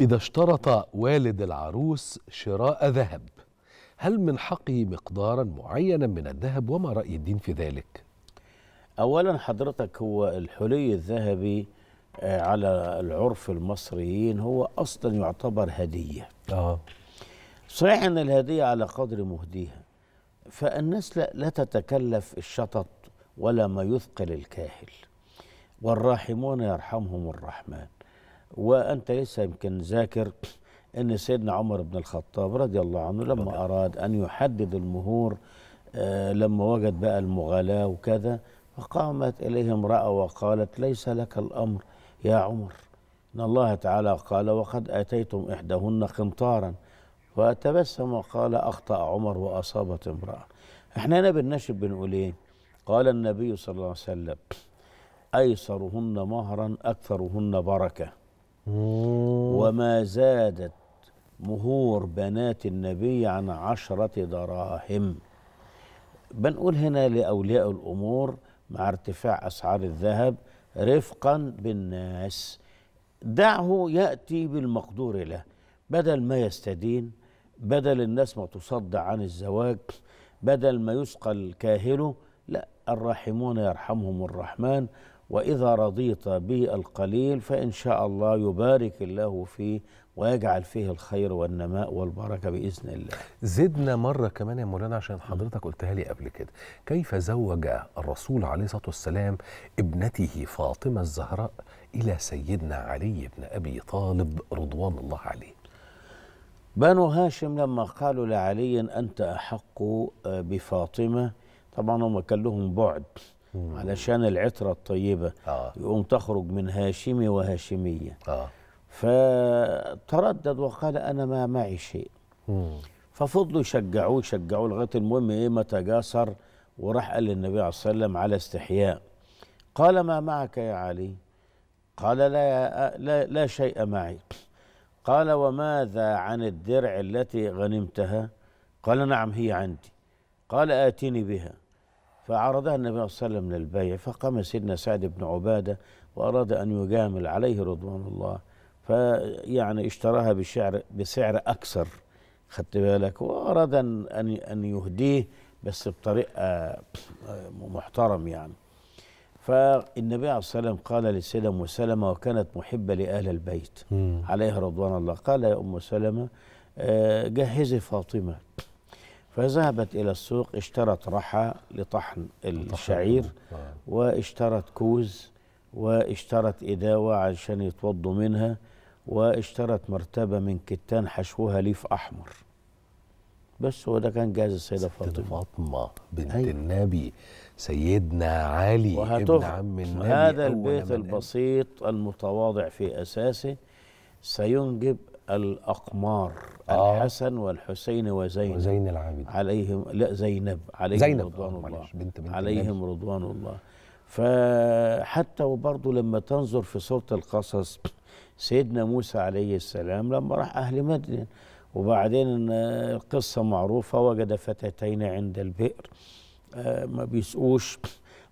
إذا اشترط والد العروس شراء ذهب هل من حقي مقدارا معينا من الذهب وما رأي الدين في ذلك؟ أولا حضرتك هو الحلي الذهبي آه، على العرف المصريين هو أصلا يعتبر هدية آه. صحيح أن الهدية على قدر مهديها فالناس لا, لا تتكلف الشطط ولا ما يثقل الكاهل والراحمون يرحمهم الرحمن وانت لسه يمكن ذاكر ان سيدنا عمر بن الخطاب رضي الله عنه لما اراد ان يحدد المهور آه، لما وجد بقى المغالاه وكذا فقامت اليه امراه وقالت ليس لك الامر يا عمر ان الله تعالى قال وقد اتيتم احداهن قنطارا فتبسم وقال اخطا عمر واصابت امراه احنا هنا بالنشب بنقول ايه قال النبي صلى الله عليه وسلم ايسرهن مهرا اكثرهن بركه وما زادت مهور بنات النبي عن عشرة دراهم بنقول هنا لأولياء الأمور مع ارتفاع أسعار الذهب رفقا بالناس دعه يأتي بالمقدور له بدل ما يستدين بدل الناس ما تصدع عن الزواج بدل ما يسقى الكاهل لا الراحمون يرحمهم الرحمن وإذا رضيت بالقليل فإن شاء الله يبارك الله فيه ويجعل فيه الخير والنماء والبركة بإذن الله زدنا مرة كمان يا مولانا عشان حضرتك قلتها لي قبل كده كيف زوج الرسول عليه الصلاة والسلام ابنته فاطمة الزهراء إلى سيدنا علي بن أبي طالب رضوان الله عليه بنو هاشم لما قالوا لعلي أنت أحق آه، بفاطمة طبعا هم كان لهم بعد مم. علشان العترة الطيبة آه. يقوم تخرج من هاشمي وهاشمية آه. فتردد وقال أنا ما معي شيء مم. ففضلوا يشجعوه يشجعوه لغاية المهم إيه ما تجاسر وراح قال للنبي عليه الصلاة والسلام على استحياء قال ما معك يا علي قال لا, لا, لا شيء معي قال وماذا عن الدرع التي غنمتها قال نعم هي عندي قال آتني بها فعرضها النبي صلى الله عليه وسلم للبيع فقام سيدنا سعد بن عبادة وأراد أن يجامل عليه رضوان الله فيعني اشتراها بشعر بسعر أكثر خدت بالك وأراد أن أن يهديه بس بطريقة آه، محترم يعني فالنبي عليه الصلاة والسلام قال لسيدنا أم سلمة وكانت محبة لأهل البيت عليها رضوان الله قال يا أم سلمة آه، جهزي فاطمة فذهبت إلى السوق اشترت رحى لطحن الشعير آه. واشترت كوز واشترت إداوة علشان يتوضوا منها واشترت مرتبة من كتان حشوها ليف أحمر بس هو ده كان جاهز السيدة فاطمة فاطمة بنت أيوة. النبي سيدنا علي ابن عم النبي هذا البيت البسيط المتواضع في أساسه سينجب الأقمار آه. الحسن والحسين وزينب وزين العابدين عليهم لا زينب عليهم زينب رضوان آه الله بنت بنت عليهم النبي. رضوان الله فحتى وبرضه لما تنظر في سورة القصص سيدنا موسى عليه السلام لما راح أهل مدين وبعدين القصة معروفة وجد فتاتين عند البئر آه، ما بيسقوش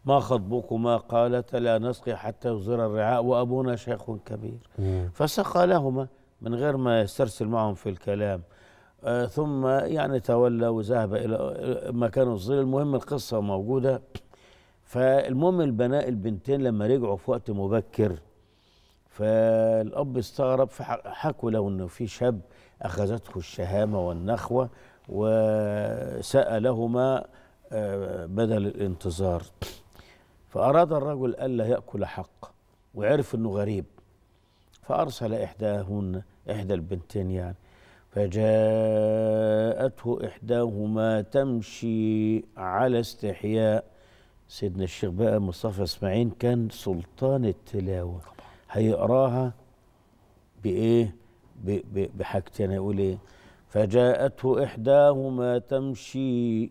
ما خطبكما قالت لا نسقي حتى يزر الرعاء وأبونا شيخ كبير فسقى لهما من غير ما يسترسل معهم في الكلام آه، ثم يعني تولى وذهب الى مكان الظل المهم القصه موجوده فالمهم البناء البنتين لما رجعوا في وقت مبكر فالاب استغرب فحكوا له انه في شاب اخذته الشهامه والنخوه وسالهما آه، بدل الانتظار فاراد الرجل الا ياكل حق وعرف انه غريب فأرسل إحداهن إحدى البنتين يعني فجاءته إحداهما تمشي على استحياء سيدنا الشيخ بقى مصطفى اسماعيل كان سلطان التلاوة هيقراها بإيه بحاجتين هيقول إيه فجاءته إحداهما تمشي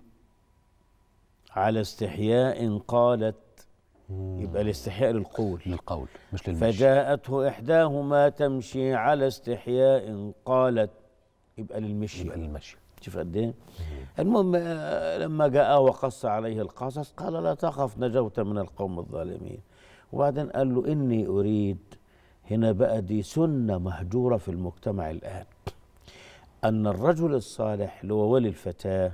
على استحياء قالت يبقى الاستحياء للقول للقول مش للمشي فجاءته إحداهما تمشي على استحياء قالت يبقى للمشي يبقى للمشي شوف قد ايه المهم آه، لما جاء وقص عليه القصص قال لا تخف نجوت من القوم الظالمين وبعدين قال له إني أريد هنا بقى دي سنة مهجورة في المجتمع الآن أن الرجل الصالح اللي هو ولي الفتاة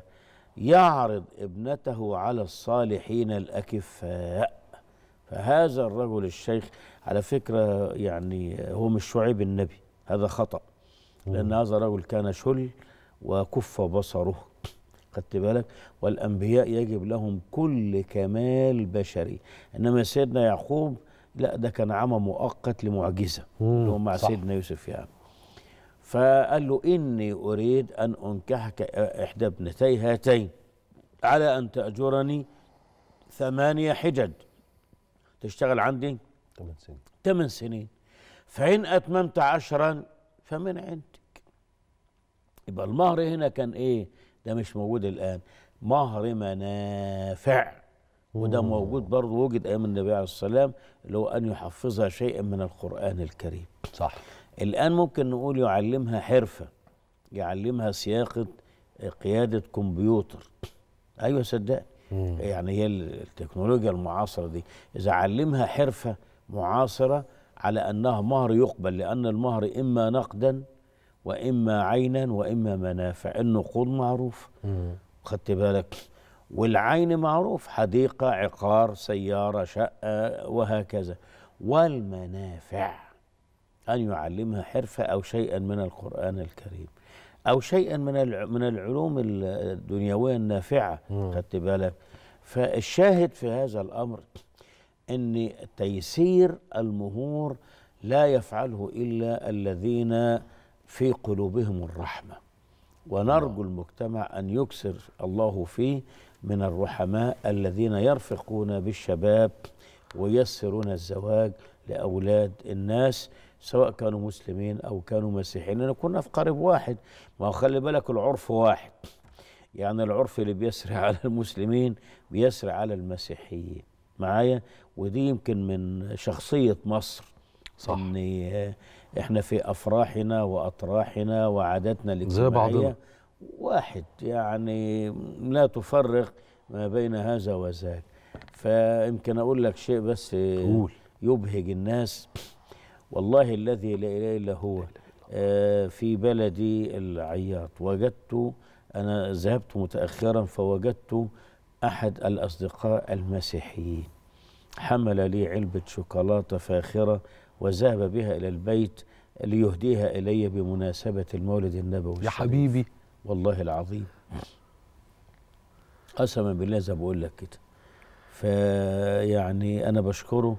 يعرض ابنته على الصالحين الأكفاء فهذا الرجل الشيخ على فكرة يعني هو مش شعيب النبي هذا خطأ لأن هذا الرجل كان شل وكف بصره خدت بالك والأنبياء يجب لهم كل كمال بشري إنما سيدنا يعقوب لا ده كان عمى مؤقت لمعجزة اللي هو مع صح. سيدنا يوسف يعني فقال له إني أريد أن أنكحك إحدى ابنتي هاتين على أن تأجرني ثمانية حجج تشتغل عندي 8 سنين 8 سنين فإن أتممت عشرا فمن عندك يبقى المهر هنا كان إيه ده مش موجود الآن مهر منافع وده موجود برضه وجد ايام النبي عليه السلام اللي هو ان يحفظها شيئا من القران الكريم صح الان ممكن نقول يعلمها حرفه يعلمها سياقه آه، قياده كمبيوتر ايوه صدقني مم. يعني هي التكنولوجيا المعاصرة دي إذا علمها حرفة معاصرة على أنها مهر يقبل لأن المهر إما نقدا وإما عينا وإما منافع النقود معروف مم. خدت بالك والعين معروف حديقة عقار سيارة شقة وهكذا والمنافع أن يعلمها حرفة أو شيئا من القرآن الكريم او شيئا من من العلوم الدنيويه النافعه خدت بالك فالشاهد في هذا الامر ان تيسير المهور لا يفعله الا الذين في قلوبهم الرحمه ونرجو نعم. المجتمع ان يكسر الله فيه من الرحماء الذين يرفقون بالشباب وييسرون الزواج لاولاد الناس سواء كانوا مسلمين أو كانوا مسيحيين لأن كنا في قارب واحد ما هو خلي بالك العرف واحد يعني العرف اللي بيسري على المسلمين بيسري على المسيحيين معايا ودي يمكن من شخصية مصر صح ان احنا في افراحنا واطراحنا وعاداتنا الاجتماعيه واحد يعني لا تفرق ما بين هذا وذاك فيمكن اقول لك شيء بس قول. يبهج الناس والله الذي لا إله إلا هو آه، في بلدي العياط وجدت أنا ذهبت متأخرا فوجدت أحد الأصدقاء المسيحيين حمل لي علبة شوكولاتة فاخرة وذهب بها إلى البيت ليهديها إلي بمناسبة المولد النبوي يا حبيبي والله العظيم قسما بالله زي بقول لك كده فيعني أنا بشكره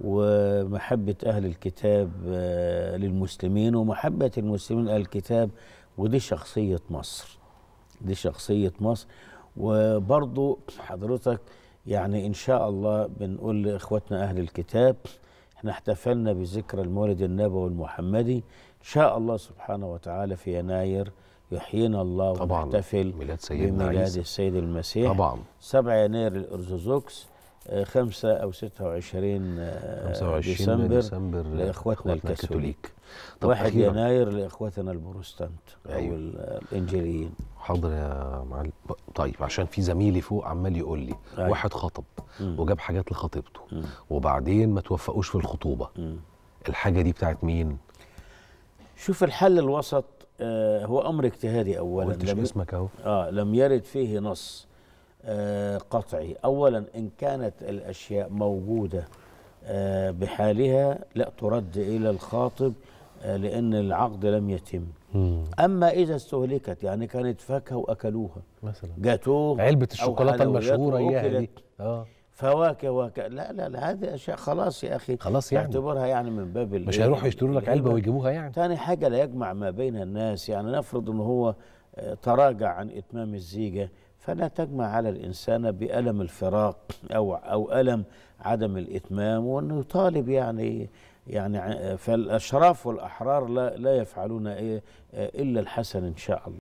ومحبة أهل الكتاب آه، للمسلمين ومحبة المسلمين أهل الكتاب ودي شخصية مصر دي شخصية مصر وبرضو حضرتك يعني إن شاء الله بنقول لإخواتنا أهل الكتاب احنا احتفلنا بذكرى المولد النبوي المحمدي إن شاء الله سبحانه وتعالى في يناير يحيينا الله طبعا ونحتفل ميلاد سيدنا بميلاد عيسى. السيد المسيح طبعا 7 يناير الأرثوذكس 5 او 26 25 آه، ديسمبر, ديسمبر لاخوتنا الكاثوليك 1 يناير لاخوتنا البروتستانت أيوة. او الانجيليين حاضر يا معلم طيب عشان في زميلي فوق عمال يقول لي أيوة. واحد خطب مم. وجاب حاجات لخطيبته وبعدين ما توفقوش في الخطوبه مم. الحاجه دي بتاعت مين؟ شوف الحل الوسط آه هو امر اجتهادي اولا قلتش اسمك اهو اه لم يرد فيه نص آه، قطعي أولا إن كانت الأشياء موجودة آه، بحالها لا ترد إلى الخاطب آه، لأن العقد لم يتم أما إذا استهلكت يعني كانت فاكهة وأكلوها مثلا جاتوه علبة الشوكولاتة المشهورة إياها دي آه. فواكه وك... لا لا لا هذه اشياء خلاص يا اخي خلاص يعني اعتبرها يعني من باب مش هيروحوا يشتروا لك علبه ويجيبوها يعني ثاني حاجه لا يجمع ما بين الناس يعني نفرض ان هو تراجع عن اتمام الزيجه فلا تجمع على الإنسان بألم الفراق أو أو ألم عدم الإتمام وأنه يطالب يعني يعني فالأشراف والأحرار لا, لا يفعلون إيه إلا الحسن إن شاء الله